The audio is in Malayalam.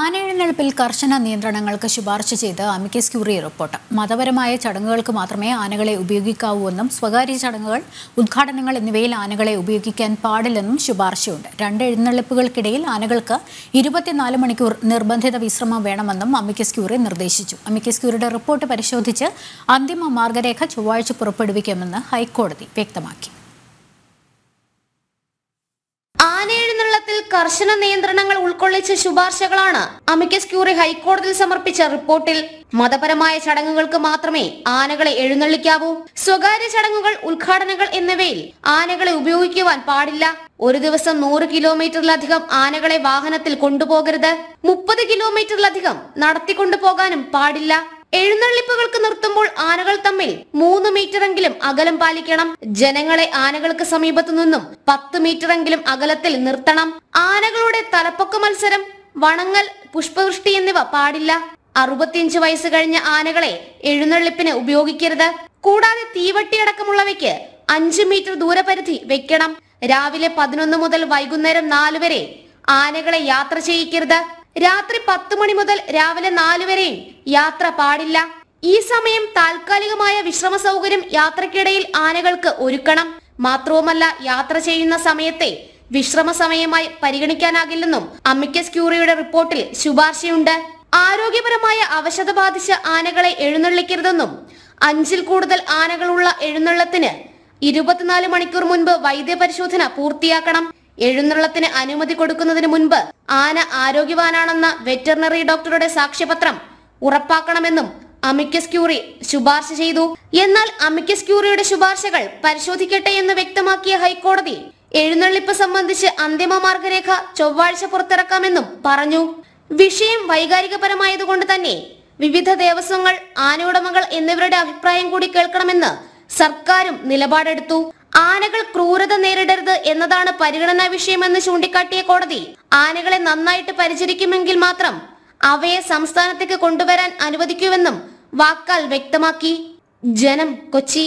ആനയെഴുന്നള്ളിപ്പിൽ കർശന നിയന്ത്രണങ്ങൾക്ക് ശുപാർശ ചെയ്ത് അമിക്കസ് ക്യൂറി റിപ്പോർട്ട് മതപരമായ ചടങ്ങുകൾക്ക് മാത്രമേ ആനകളെ ഉപയോഗിക്കാവൂവെന്നും സ്വകാര്യ ചടങ്ങുകൾ ഉദ്ഘാടനങ്ങൾ എന്നിവയിൽ ആനകളെ ഉപയോഗിക്കാൻ പാടില്ലെന്നും ശുപാർശയുണ്ട് രണ്ട് എഴുന്നള്ളിപ്പുകൾക്കിടയിൽ ആനകൾക്ക് ഇരുപത്തിനാല് മണിക്കൂർ നിർബന്ധിത വിശ്രമം വേണമെന്നും അമിക്കസ് ക്യൂറി നിർദ്ദേശിച്ചു അമിക്കസ് ക്യൂറിയുടെ റിപ്പോർട്ട് പരിശോധിച്ച് അന്തിമ മാർഗരേഖ ചൊവ്വാഴ്ച പുറപ്പെടുവിക്കുമെന്ന് ഹൈക്കോടതി വ്യക്തമാക്കി കർശന നിയന്ത്രണങ്ങൾ ഉൾക്കൊള്ളിച്ച ശുപാർശകളാണ് അമിക്കസ് ക്യൂറി ഹൈക്കോടതിയിൽ സമർപ്പിച്ച റിപ്പോർട്ടിൽ മതപരമായ ചടങ്ങുകൾക്ക് മാത്രമേ ആനകളെ എഴുന്നള്ളിക്കാവൂ സ്വകാര്യ ചടങ്ങുകൾ ഉദ്ഘാടനങ്ങൾ എന്നിവയിൽ ആനകളെ ഉപയോഗിക്കുവാൻ പാടില്ല ഒരു ദിവസം നൂറ് കിലോമീറ്ററിലധികം ആനകളെ വാഹനത്തിൽ കൊണ്ടുപോകരുത് മുപ്പത് കിലോമീറ്ററിലധികം നടത്തിക്കൊണ്ടു പോകാനും പാടില്ല എഴുന്നള്ളിപ്പുകൾക്ക് നിർത്തുമ്പോൾ ആനകൾ തമ്മിൽ മൂന്ന് മീറ്ററെങ്കിലും അകലം പാലിക്കണം ജനങ്ങളെ ആനകൾക്ക് സമീപത്തു നിന്നും പത്ത് മീറ്ററെങ്കിലും അകലത്തിൽ നിർത്തണം ആനകളുടെ തലപ്പൊക്ക മത്സരം വണങ്ങൽ പുഷ്പവൃഷ്ടി എന്നിവ പാടില്ല അറുപത്തിയഞ്ച് വയസ്സ് കഴിഞ്ഞ ആനകളെ എഴുന്നള്ളിപ്പിന് ഉപയോഗിക്കരുത് കൂടാതെ തീവട്ടി അടക്കമുള്ളവയ്ക്ക് അഞ്ച് മീറ്റർ ദൂരപരിധി വെക്കണം രാവിലെ പതിനൊന്ന് മുതൽ വൈകുന്നേരം നാലു വരെ ആനകളെ യാത്ര ചെയ്യിക്കരുത് രാത്രി പത്ത് മണി മുതൽ രാവിലെ നാലു വരെയും യാത്ര പാടില്ല ഈ സമയം താൽക്കാലികമായ വിശ്രമ സൗകര്യം യാത്രക്കിടയിൽ ആനകൾക്ക് ഒരുക്കണം മാത്രവുമല്ല യാത്ര ചെയ്യുന്ന സമയത്തെ വിശ്രമ സമയമായി പരിഗണിക്കാനാകില്ലെന്നും അമിക്കസ് ക്യൂറിയുടെ റിപ്പോർട്ടിൽ ശുപാർശയുണ്ട് ആരോഗ്യപരമായ അവശത ബാധിച്ച ആനകളെ എഴുന്നള്ളിക്കരുതെന്നും അഞ്ചിൽ കൂടുതൽ ആനകളുള്ള എഴുന്നള്ളത്തിന് ഇരുപത്തിനാല് മണിക്കൂർ മുൻപ് വൈദ്യപരിശോധന പൂർത്തിയാക്കണം എഴുന്നള്ളത്തിന് അനുമതി കൊടുക്കുന്നതിന് മുൻപ് ആന ആരോഗ്യവാനാണെന്ന വെറ്ററിനറി ഡോക്ടറുടെ സാക്ഷ്യപത്രം ഉറപ്പാക്കണമെന്നും അമിക്കസ് ക്യൂറി ശുപാർശ ചെയ്തു എന്നാൽ അമിക്കസ് ക്യൂറിയുടെ ശുപാർശകൾ പരിശോധിക്കട്ടെ എന്ന് വ്യക്തമാക്കിയ ഹൈക്കോടതി എഴുന്നള്ളിപ്പ് സംബന്ധിച്ച് അന്തിമ മാർഗരേഖ ചൊവ്വാഴ്ച പുറത്തിറക്കാമെന്നും പറഞ്ഞു വിഷയം വൈകാരികപരമായതുകൊണ്ട് തന്നെ വിവിധ ദേവസ്വങ്ങൾ ആനയുടമകൾ എന്നിവരുടെ അഭിപ്രായം കൂടി കേൾക്കണമെന്ന് സർക്കാരും നിലപാടെടുത്തു ആനകൾ എന്നതാണ് പരിഗണനാ വിഷയമെന്ന് ചൂണ്ടിക്കാട്ടിയ കോടതി ആനകളെ നന്നായിട്ട് പരിചരിക്കുമെങ്കിൽ മാത്രം അവയെ സംസ്ഥാനത്തേക്ക് കൊണ്ടുവരാൻ അനുവദിക്കൂവെന്നും വാക്കാൽ വ്യക്തമാക്കി ജനം കൊച്ചി